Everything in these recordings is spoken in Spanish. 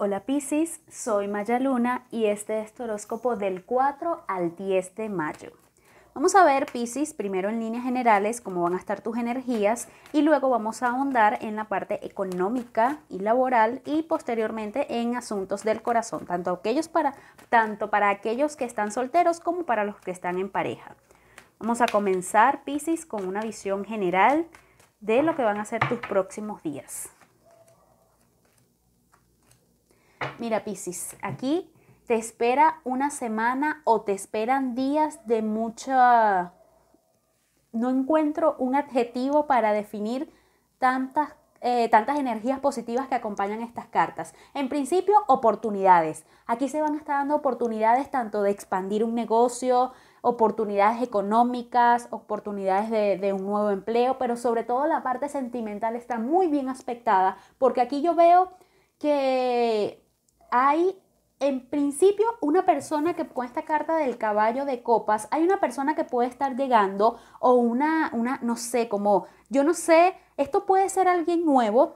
Hola Piscis, soy Maya Luna y este es tu horóscopo del 4 al 10 de mayo. Vamos a ver Piscis primero en líneas generales cómo van a estar tus energías y luego vamos a ahondar en la parte económica y laboral y posteriormente en asuntos del corazón, tanto, aquellos para, tanto para aquellos que están solteros como para los que están en pareja. Vamos a comenzar Piscis con una visión general de lo que van a ser tus próximos días. Mira, Piscis, aquí te espera una semana o te esperan días de mucha... No encuentro un adjetivo para definir tantas, eh, tantas energías positivas que acompañan estas cartas. En principio, oportunidades. Aquí se van a estar dando oportunidades tanto de expandir un negocio, oportunidades económicas, oportunidades de, un nuevo empleo, pero sobre todo la parte sentimental está muy bien aspectada, porque aquí yo veo que hay en principio una persona que con esta carta del caballo de copas, hay una persona que puede estar llegando o una, una, no sé, como, yo no sé, esto puede ser alguien nuevo,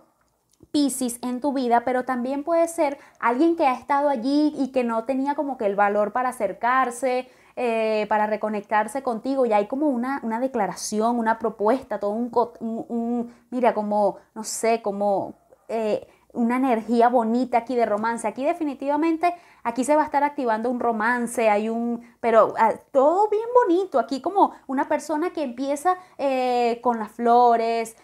Pisces en tu vida, pero también puede ser alguien que ha estado allí y que no tenía como que el valor para acercarse, eh, para reconectarse contigo. Y hay como una, declaración, una propuesta, todo un, mira, como, no sé, como... Eh, una energía bonita aquí de romance. Aquí definitivamente, aquí se va a estar activando un romance, hay un, pero ah, todo bien bonito. Aquí como una persona que empieza eh, con las flores,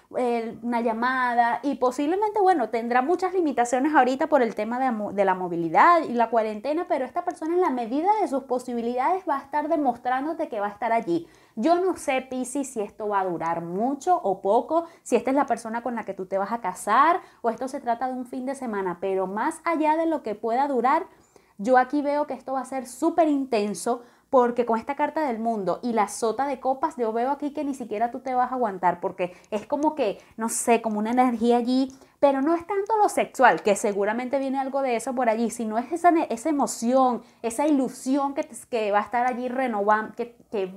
una llamada y posiblemente, bueno, tendrá muchas limitaciones ahorita por el tema de, de la movilidad y la cuarentena, pero esta persona en la medida de sus posibilidades va a estar demostrándote que va a estar allí. Yo no sé, Pisi, si esto va a durar mucho o poco, si esta es la persona con la que tú te vas a casar o esto se trata de un fin de semana, pero más allá de lo que pueda durar, yo aquí veo que esto va a ser súper intenso porque con esta carta del mundo y la sota de copas, yo veo aquí que ni siquiera tú te vas a aguantar, porque es como que, no sé, como una energía allí, pero no es tanto lo sexual, que seguramente viene algo de eso por allí, sino es esa, esa emoción, esa ilusión que, que va a estar allí renovando, que,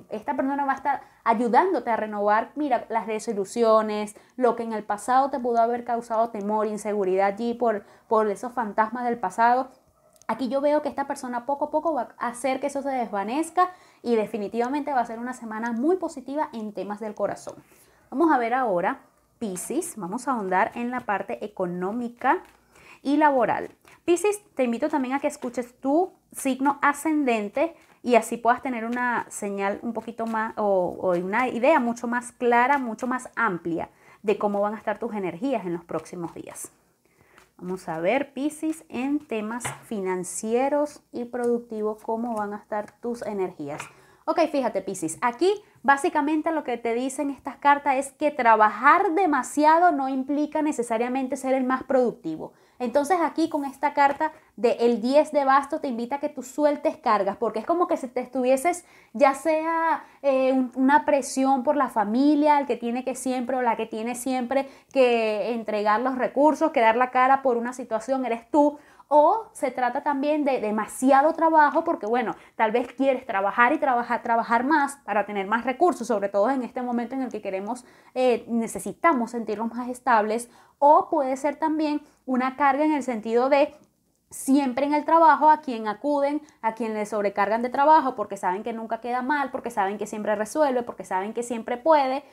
esta persona va a estar ayudándote a renovar, mira, las desilusiones, lo que en el pasado te pudo haber causado temor, inseguridad allí por, por esos fantasmas del pasado, Aquí yo veo que esta persona poco a poco va a hacer que eso se desvanezca y definitivamente va a ser una semana muy positiva en temas del corazón. Vamos a ver ahora Pisces, vamos a ahondar en la parte económica y laboral. Pisces, te invito también a que escuches tu signo ascendente y así puedas tener una señal un poquito más o, o, una idea mucho más clara, mucho más amplia de cómo van a estar tus energías en los próximos días. Vamos a ver, Pisces, en temas financieros y productivos, cómo van a estar tus energías. Ok, fíjate, Pisces, aquí básicamente lo que te dicen estas cartas es que trabajar demasiado no implica necesariamente ser el más productivo. Entonces aquí con esta carta del el 10 de basto te invita a que tú sueltes cargas, porque es como que si te estuvieses, ya sea eh, una presión por la familia, el que tiene que siempre o la que tiene siempre que entregar los recursos, que dar la cara por una situación, eres tú, o se trata también de demasiado trabajo porque, bueno, tal vez quieres trabajar y trabajar, trabajar más para tener más recursos, sobre todo en este momento en el que queremos, eh, necesitamos sentirnos más estables. O puede ser también una carga en el sentido de siempre en el trabajo a quien acuden, a quien le sobrecargan de trabajo porque saben que nunca queda mal, porque saben que siempre resuelve, porque saben que siempre puede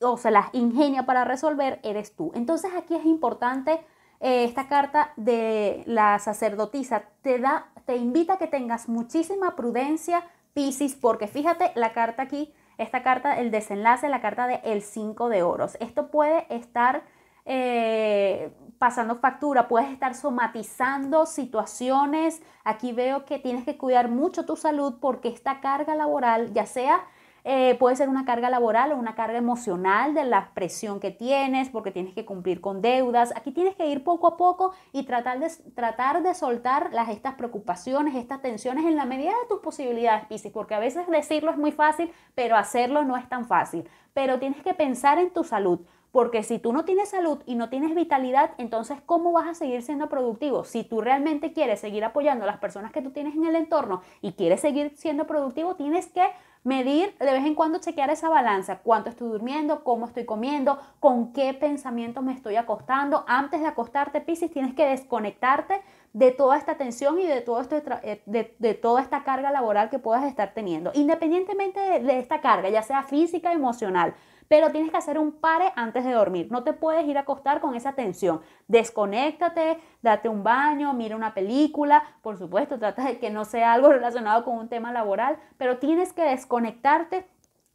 o se las ingenia para resolver, eres tú. Entonces aquí es importante eh, esta carta de la sacerdotisa te da, te invita a que tengas muchísima prudencia, Piscis, porque fíjate la carta aquí, esta carta, el desenlace, la carta de el 5 de oros. Esto puede estar eh, pasando factura, puedes estar somatizando situaciones. Aquí veo que tienes que cuidar mucho tu salud porque esta carga laboral, ya sea eh, puede ser una carga laboral o una carga emocional de la presión que tienes porque tienes que cumplir con deudas. Aquí tienes que ir poco a poco y tratar de, tratar de soltar estas preocupaciones, estas tensiones en la medida de tus posibilidades, Pisces, porque a veces decirlo es muy fácil, pero hacerlo no es tan fácil. Pero tienes que pensar en tu salud porque si tú no tienes salud y no tienes vitalidad, entonces ¿cómo vas a seguir siendo productivo? Si tú realmente quieres seguir apoyando a las personas que tú tienes en el entorno y quieres seguir siendo productivo, tienes que medir de vez en cuando, chequear esa balanza, cuánto estoy durmiendo, cómo estoy comiendo, con qué pensamiento me estoy acostando. Antes de acostarte, Pisces, tienes que desconectarte de toda esta tensión y de, todo este eh, toda esta carga laboral que puedas estar teniendo, independientemente de, esta carga, ya sea física, o emocional pero tienes que hacer un pare antes de dormir. No te puedes ir a acostar con esa tensión. Desconéctate, date un baño, mira una película, por supuesto, trata de que no sea algo relacionado con un tema laboral, pero tienes que desconectarte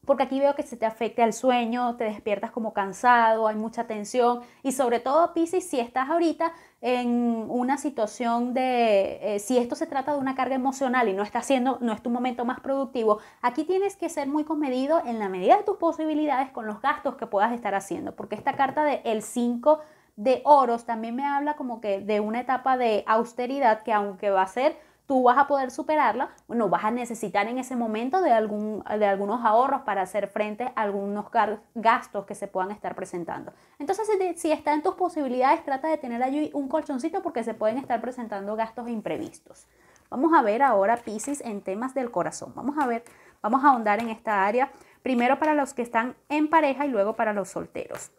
porque aquí veo que se te afecta el sueño, te despiertas como cansado, hay mucha tensión y sobre todo, Pisces, si estás ahorita en una situación de, eh, si esto se trata de una carga emocional y no está haciendo no es tu momento más productivo, aquí tienes que ser muy comedido en la medida de tus posibilidades con los gastos que puedas estar haciendo, porque esta carta de el 5 de oros también me habla como que de una etapa de austeridad que aunque va a ser tú vas a poder superarla, bueno, vas a necesitar en ese momento de, algún, de algunos ahorros para hacer frente a algunos gastos que se puedan estar presentando. Entonces, si, está en tus posibilidades, trata de tener allí un colchoncito porque se pueden estar presentando gastos imprevistos. Vamos a ver ahora Pisces en temas del corazón. Vamos a ver, vamos a ahondar en esta área, primero para los que están en pareja y luego para los solteros.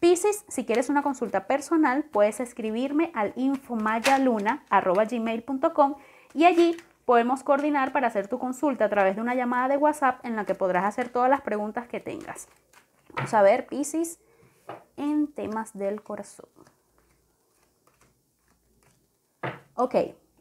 Pisces, si quieres una consulta personal, puedes escribirme al infomayaluna.gmail.com y allí podemos coordinar para hacer tu consulta a través de una llamada de WhatsApp en la que podrás hacer todas las preguntas que tengas. Vamos a ver, Pisces, en temas del corazón. Ok,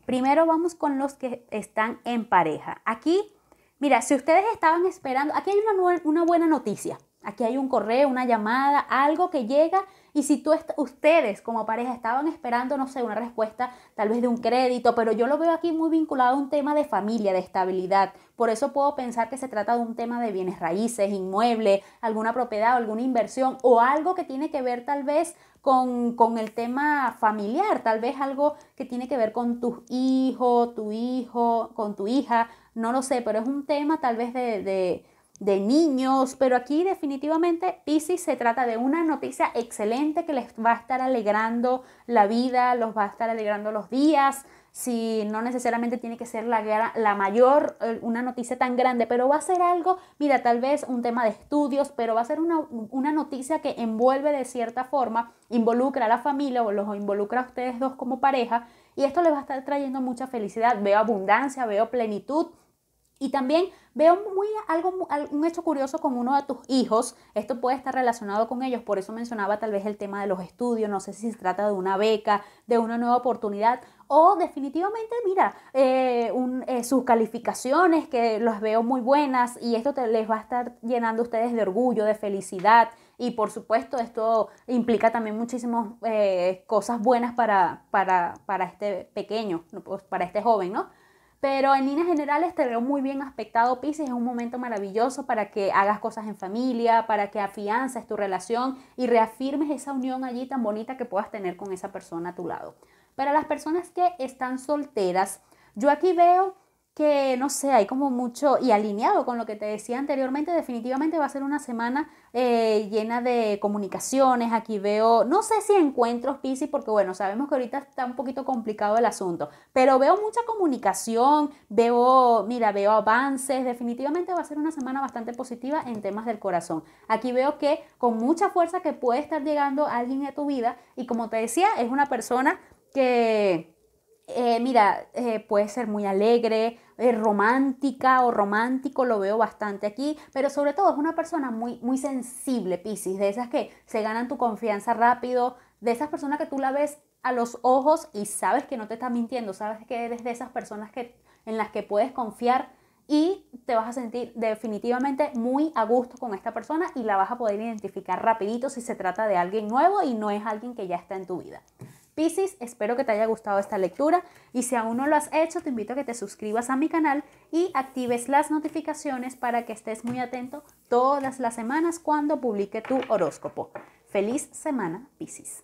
primero vamos con los que están en pareja. Aquí, mira, si ustedes estaban esperando, aquí hay una, una buena noticia. Aquí hay un correo, una llamada, algo que llega y si tú ustedes como pareja estaban esperando, no sé, una respuesta tal vez de un crédito, pero yo lo veo aquí muy vinculado a un tema de familia, de estabilidad. Por eso puedo pensar que se trata de un tema de bienes raíces, inmueble, alguna propiedad, o alguna inversión o algo que tiene que ver tal vez con, el tema familiar, tal vez algo que tiene que ver con tus hijos, tu hijo, con tu hija, no lo sé, pero es un tema tal vez de de niños, pero aquí definitivamente Pisces se trata de una noticia excelente que les va a estar alegrando la vida, los va a estar alegrando los días, si no necesariamente tiene que ser la, la mayor, eh, una noticia tan grande, pero va a ser algo, mira, tal vez un tema de estudios, pero va a ser una, una noticia que envuelve de cierta forma, involucra a la familia o los involucra a ustedes dos como pareja, y esto les va a estar trayendo mucha felicidad, veo abundancia, veo plenitud, y también veo muy algo, un hecho curioso con uno de tus hijos. Esto puede estar relacionado con ellos, por eso mencionaba tal vez el tema de los estudios. No sé si se trata de una beca, de una nueva oportunidad o definitivamente, mira, eh, eh, sus calificaciones que los veo muy buenas y esto les va a estar llenando a ustedes de orgullo, de felicidad. Y por supuesto, esto implica también muchísimas eh, cosas buenas para, para, para este pequeño, pues, para este joven, ¿no? Pero en líneas generales te veo muy bien aspectado, Pisces. Es un momento maravilloso para que hagas cosas en familia, para que afiances tu relación y reafirmes esa unión allí tan bonita que puedas tener con esa persona a tu lado. Para las personas que están solteras, yo aquí veo que, no sé, hay como mucho, y alineado con lo que te decía anteriormente, definitivamente va a ser una semana eh, llena de comunicaciones. Aquí veo, no sé si encuentros, piscis porque bueno, sabemos que ahorita está un poquito complicado el asunto, pero veo mucha comunicación, veo, mira, veo avances, definitivamente va a ser una semana bastante positiva en temas del corazón. Aquí veo que con mucha fuerza que puede estar llegando alguien a tu vida y como te decía, es una persona que eh, mira, eh, puede ser muy alegre, eh, romántica o romántico, lo veo bastante aquí, pero sobre todo es una persona muy, muy sensible, Pisces, de esas que se ganan tu confianza rápido, de esas personas que tú la ves a los ojos y sabes que no te está mintiendo, sabes que eres de esas personas que, en las que puedes confiar y te vas a sentir definitivamente muy a gusto con esta persona y la vas a poder identificar rapidito si se trata de alguien nuevo y no es alguien que ya está en tu vida. Piscis, espero que te haya gustado esta lectura y si aún no lo has hecho, te invito a que te suscribas a mi canal y actives las notificaciones para que estés muy atento todas las semanas cuando publique tu horóscopo. Feliz semana, Piscis.